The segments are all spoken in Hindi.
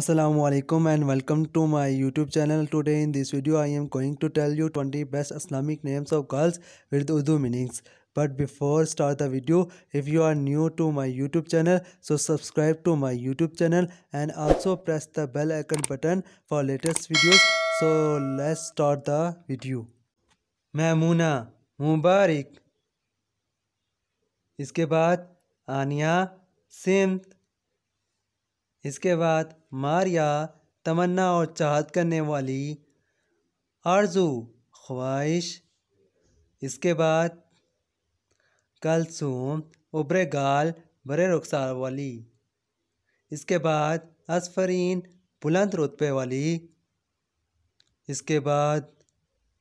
Assalamualaikum and welcome to my YouTube channel. Today in this video I am going to tell you 20 best Islamic names of girls with Urdu meanings. But before start the video, if you are new to my YouTube channel, so subscribe to my YouTube channel and also press the bell icon button for latest videos. So let's start the video. Maimuna Mubarak इसके बाद आनिया सिमत इसके बाद मारिया तमन्ना और चाहत करने वाली आरजू ख्वाहिश इसके बाद कलसुम उबरे गाल बड़े रुखसार वाली इसके बाद असफरीन बुलंद रुतबे वाली इसके बाद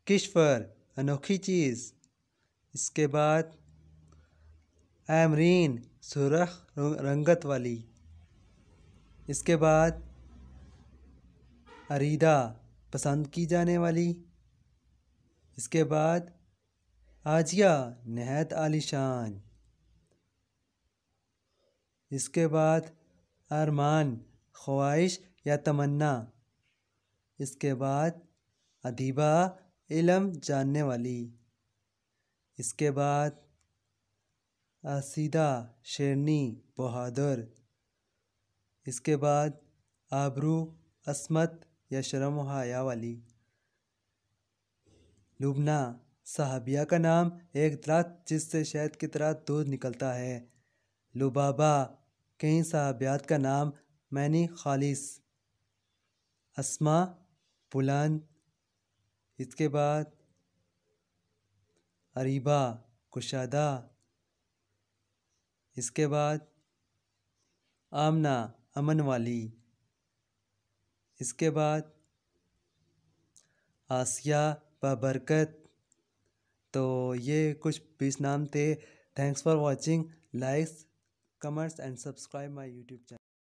किशफर अनोखी चीज़ इसके बाद आमरीन सुरख रंगत वाली इसके बाद अरीदा पसंद की जाने वाली इसके बाद आजिया नहत आलीशान इसके बाद अरमान ख्वाहिश या तमन्ना इसके बाद अदीबा इलम जानने वाली इसके बाद असीदा शेरनी बहादुर इसके बाद आबरू असमत या शर्म हया वाली लुबना साहबिया का नाम एक दरख्त जिससे शहद की तरह दूध निकलता है लुबाबा कई साहबियात का नाम मैनी खालिस असमा बुलंद इसके बाद अरीबा कुशादा इसके बाद आमना अमन वाली इसके बाद आसिया बरकत तो ये कुछ बीस नाम थे thanks for watching likes comments and subscribe my YouTube channel